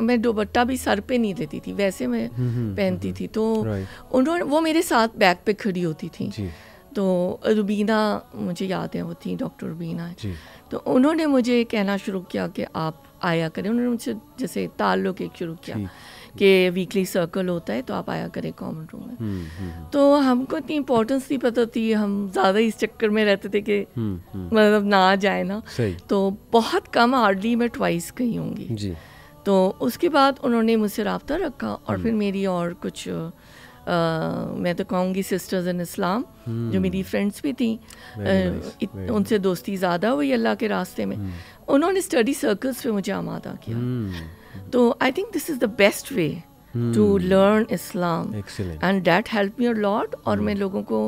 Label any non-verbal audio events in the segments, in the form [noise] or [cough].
मैं दोपट्टा भी सर पे नहीं देती थी वैसे मैं हम्म, हम्म, हम्म, पहनती थी तो उन्होंने वो मेरे साथ बैग पे खड़ी होती थी तो रुबीना मुझे याद है वो थी डॉक्टर रुबीना तो उन्होंने मुझे कहना शुरू किया कि आप आया करें उन्होंने मुझसे जैसे ताल्लुक एक शुरू किया कि वीकली सर्कल होता है तो आप आया करें कॉमन रूम में तो हमको इतनी इम्पोर्टेंस नहीं पता थी हम ज़्यादा इस चक्कर में रहते थे कि मतलब ना जाए ना तो बहुत कम हार्डली मैं ट्वाइस गई होंगी तो उसके बाद उन्होंने मुझसे रबता रखा और हम्म। फिर मेरी और कुछ आ, मैं तो कहूँगी सिस्टर्स इन इस्लाम जो हम्म। मेरी फ्रेंड्स भी थी nice, उनसे दोस्ती ज़्यादा हुई अल्लाह के रास्ते में हम्म। उन्होंने स्टडी सर्कल्स पे मुझे आमादा किया तो I think this is the best way to learn Islam and that help me lord और मैं hmm. लोगों को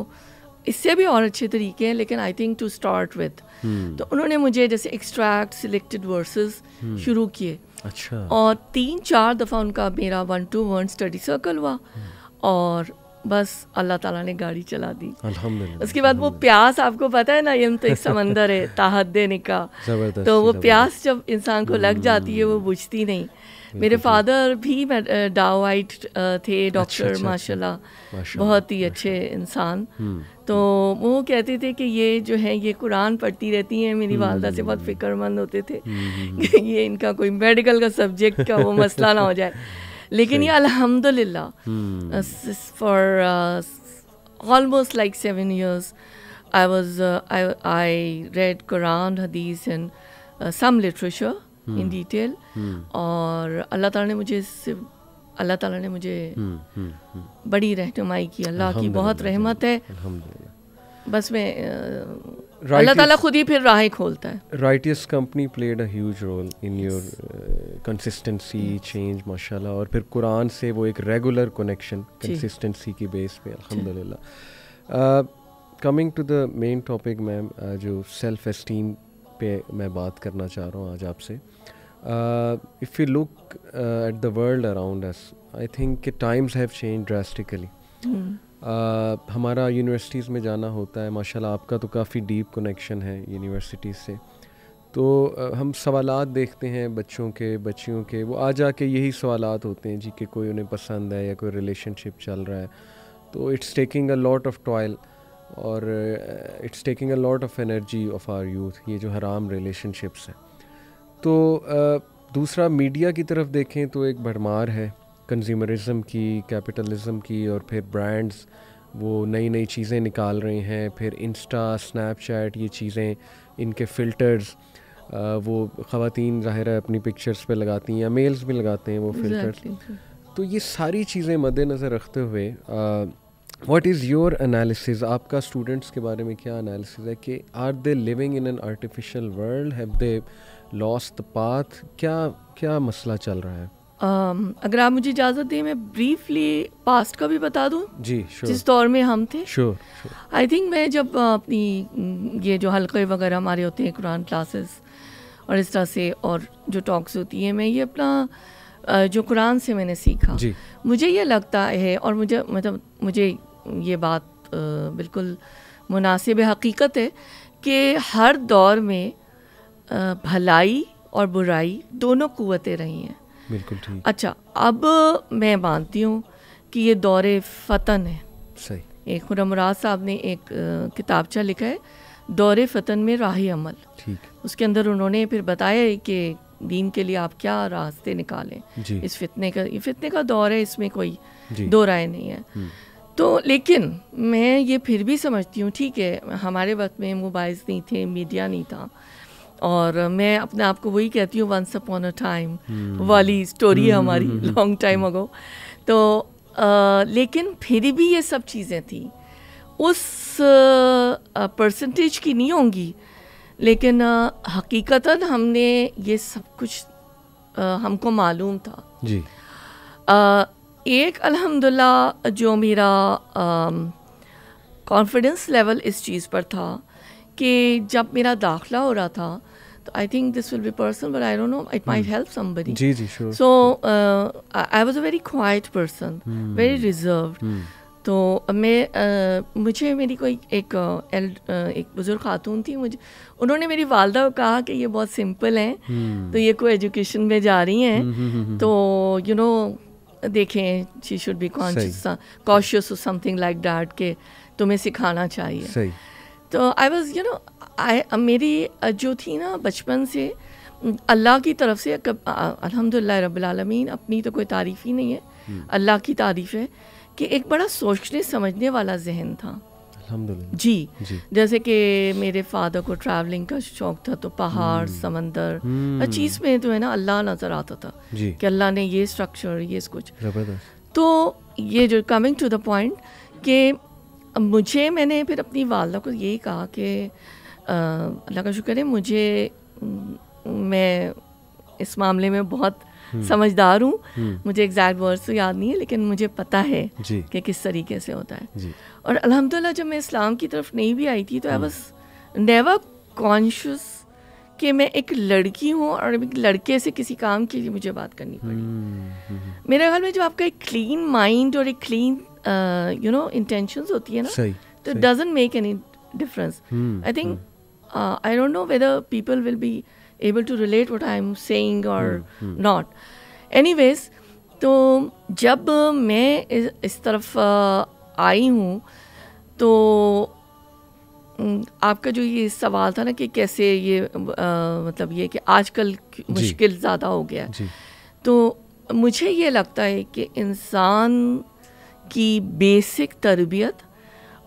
इससे भी और अच्छे तरीके हैं लेकिन I think to start with तो उन्होंने मुझे जैसे एक्सट्रैक्ट सिलेक्टेड वर्सेस शुरू किए अच्छा और तीन चार दफ़ा उनका मेरा one to one study circle हुआ हम्म। और बस अल्लाह ताला ने गाड़ी चला दी उसके बाद वो प्यास आपको पता है ना यम तो एक समंदर है ताहत देने का तो वो प्यास जब इंसान को लग जाती है वो हम्म। बुझती नहीं मेरे तो- फादर भी डावाइट थे अच्छा, डॉक्टर अच्छा, अच्छा। माशाल्लाह बहुत ही अच्छे इंसान हम्म, तो हम्म। वो कहते थे कि ये जो है ये कुरान पढ़ती रहती हैं मेरी हम्म, वालदा से बहुत फिक्रमंद होते थे [laughs] कि ये इनका कोई मेडिकल का सब्जेक्ट का वो मसला ना हो जाए [laughs] लेकिन ये अल्हम्दुलिल्लाह for almost like seven years I was I read Quran hadith and some literature in hmm. Detail hmm. और अल्लाह ताला ने मुझे अल्लाह ताला ने मुझे hmm, बड़ी रहनुमाई की अल्लाह की बहुत रहमत है बस मैं अल्लाह ताला खुद ही फिर राहें खोलता है righteous company played a huge role in your consistency change माशाल्लाह और फिर कुरान से वो एक रेगुलर कनेक्शन कंसिस्टेंसी की बेस पे अल्हम्दुलिल्लाह coming to the main topic ma'am जो सेल्फ एस्टीम पे मैं बात करना चाह रहा हूँ आज आपसे if you look at the world around us I think के टाइम्स हैव चेंज ड्रास्टिकली हमारा यूनिवर्सिटीज़ में जाना होता है माशाल्लाह आपका तो काफ़ी डीप कनेक्शन है यूनिवर्सिटीज़ से तो uh, हम सवाल देखते हैं बच्चों के बच्चियों के वो आ जा के यही सवाल होते हैं जी कि कोई उन्हें पसंद है या कोई रिलेशनशिप चल रहा है तो it's taking a lot of toil और it's taking a lot of energy of our youth ये जो हराम रिलेशनशिप्स हैं तो uh, दूसरा मीडिया की तरफ देखें तो एक भरमार है कंज्यूमरिज्म की कैपिटलिज्म की और फिर ब्रांड्स वो नई नई चीज़ें निकाल रहे हैं फिर इंस्टा स्नैपचैट ये चीज़ें इनके फ़िल्टर्स uh, वो ख़वान ज़ाहिर है अपनी पिक्चर्स पे लगाती हैं या मेल्स भी लगाते हैं वो फ़िल्टर्स exactly. तो ये सारी चीज़ें मद्देनज़र रखते हुए uh, what is your analysis आपका स्टूडेंट्स के बारे में क्या एनालिसिस है कि are they living in an artificial world have they lost the path क्या क्या मसला चल रहा है um, अगर आप मुझे इजाज़त दें मैं ब्रीफली पास्ट का भी बता दूँ जी sure. जिस दौर में हम थे आई थिंक मैं जब अपनी ये जो हल्के वगैरह हमारे होते हैं कुरान क्लासेस और इस तरह से और जो टॉक्स होती हैं मैं ये अपना जो कुरान से मैंने सीखा जी. मुझे ये लगता है और मुझे मतलब मुझे ये बात बिल्कुल मुनासिब हकीकत है कि हर दौर में भलाई और बुराई दोनों कुतें रही हैं बिल्कुल ठीक अच्छा अब मैं मानती हूँ कि ये दौर फ़तन है सही एक मुराद साहब ने एक किताबचा लिखा है दौर फ़तन में राह अमल ठीक उसके अंदर उन्होंने फिर बताया कि दीन के लिए आप क्या रास्ते निकालें इस फितने का ये फितने का दौर है इसमें कोई दो राय नहीं है हम्म। तो लेकिन मैं ये फिर भी समझती हूँ ठीक है हमारे वक्त में मोबाइल्स नहीं थे मीडिया नहीं था और मैं अपने आप को वही कहती हूँ हम्म। वंस अपॉन हम्म, हम्म, तो, अ टाइम वाली स्टोरी है हमारी लॉन्ग टाइम अगो तो आ, लेकिन फिर भी ये सब चीज़ें थी उस परसेंटेज की नहीं होंगी लेकिन हकीकता हमने ये सब कुछ आ, हमको मालूम था जी आ, एक अल्हम्दुलिल्लाह जो मेरा कॉन्फिडेंस लेवल इस चीज़ पर था कि जब मेरा दाखला हो रहा था तो I think this will be person but I don't know it might help somebody जी जी sure so I was a very quite person very reserve तो मैं uh, मुझे मेरी कोई एक एल uh, एक बुज़ुर्ग खातून थी मुझे उन्होंने मेरी वालदा को कहा कि ये बहुत सिंपल हैं hmm. तो ये कोई एजुकेशन में जा रही हैं hmm. तो यू you नो know, देखें she should be conscious cautious और समथिंग लाइक डैट के तुम्हें सिखाना चाहिए सही तो I was you know I मेरी जो थी ना बचपन से अल्लाह की तरफ से अलहमदिल्ला रबालमीन अपनी तो कोई तारीफ़ ही नहीं है हम्म। अल्लाह की तारीफ़ है कि एक बड़ा सोचने समझने वाला जहन था जी, जैसे कि मेरे फादर को ट्रैवलिंग का शौक था तो पहाड़ हम्म। समंदर हर हम्म। चीज़ में जो है ना अल्लाह नज़र आता था कि अल्लाह ने ये स्ट्रक्चर ये कुछ तो ये जो कमिंग टू द पॉइंट कि मुझे मैंने फिर अपनी वालदा को यही कहा कि अल्लाह का शुक्र है मुझे मैं इस मामले में बहुत हम्म। समझदार हूँ हम्म। मुझे एग्जैक्ट वर्ड्स तो याद नहीं है लेकिन मुझे पता है कि किस तरीके से होता है जी. और अलहमदिल्ला जब मैं इस्लाम की तरफ नहीं भी आई थी तो आई वॉज नेवर कॉन्शियस कि मैं एक लड़की हूँ और एक लड़के से किसी काम के लिए मुझे बात करनी पड़ी हम्म, मेरे ख्याल में जब आपका एक क्लीन माइंड और एक क्लीन यू नो इंटेंशंस होती है ना तो doesn't make any difference I think I don't know whether people will be to relate what I am saying और नॉट एनी वेज तो जब मैं इस, इस तरफ आई हूँ तो आपका जो ये सवाल था ना कि कैसे ये आ, मतलब ये कि आजकल मुश्किल ज़्यादा हो गया है तो मुझे ये लगता है कि इंसान की बेसिक तरबियत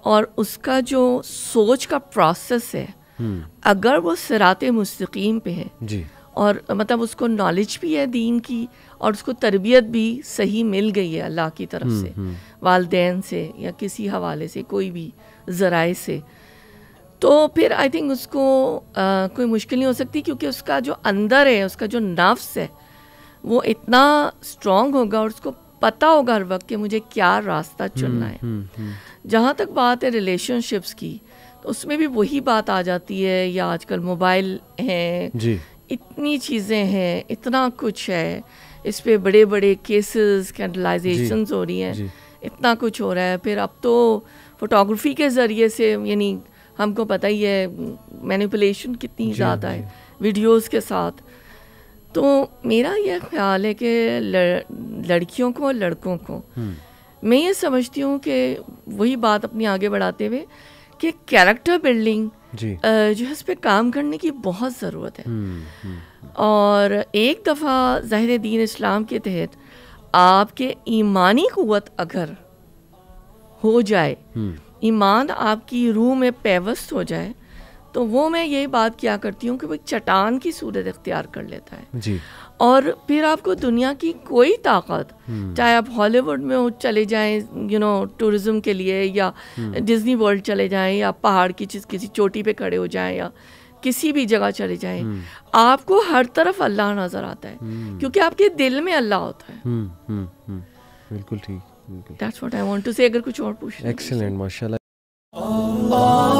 और उसका जो सोच का प्रोसेस है अगर वो सिरात मुस्तकीम पे है जी और मतलब उसको नॉलेज भी है दीन की और उसको तरबियत भी सही मिल गई है अल्लाह की तरफ हम्म, से हम्म। वालदेन से या किसी हवाले से कोई भी ज़राए से तो फिर आई थिंक उसको आ, कोई मुश्किल नहीं हो सकती क्योंकि उसका जो अंदर है उसका जो नफ्स है वो इतना स्ट्रॉन्ग होगा और उसको पता होगा हर वक्त कि मुझे क्या रास्ता हम्म, चुनना है जहाँ तक बात है रिलेशनशिप्स की उसमें भी वही बात आ जाती है या आजकल मोबाइल हैं इतनी चीज़ें हैं इतना कुछ है इस पर बड़े बड़े केसेस कैंडलाइजेशन हो रही हैं इतना कुछ हो रहा है फिर अब तो फोटोग्राफी के ज़रिए से यानी हमको पता ही है मैनिपुलेशन कितनी ज़्यादा है वीडियोस के साथ तो मेरा यह ख्याल है कि लड़, लड़कियों को और लड़कों को मैं ये समझती हूँ कि वही बात अपनी आगे बढ़ाते हुए कि कैरेक्टर बिल्डिंग जो है उस पर काम करने की बहुत ज़रूरत है हम्म, हम्म। और एक दफ़ा ज़ाहिर दीन इस्लाम के तहत आपके ईमानी क़वत अगर हो जाए हम्म। ईमान आपकी रूह में पेवस्त हो जाए तो वो मैं ये बात किया करती हूँ कि वो एक चट्टान की सूरत इख्तियार कर लेता है जी और फिर आपको दुनिया की कोई ताकत हम्म। चाहे आप हॉलीवुड में चले जाएं यू नो टूरिज्म के लिए या डिज्नी हम्म। वर्ल्ड चले जाएं या पहाड़ की चीज़ किसी चोटी पे खड़े हो जाएं या किसी भी जगह चले जाएं हम्म। आपको हर तरफ अल्लाह नज़र आता है क्योंकि आपके दिल में अल्लाह होता है बिल्कुल ठीक अगर कुछ और पूछ एक्सीलेंट माशाल्लाह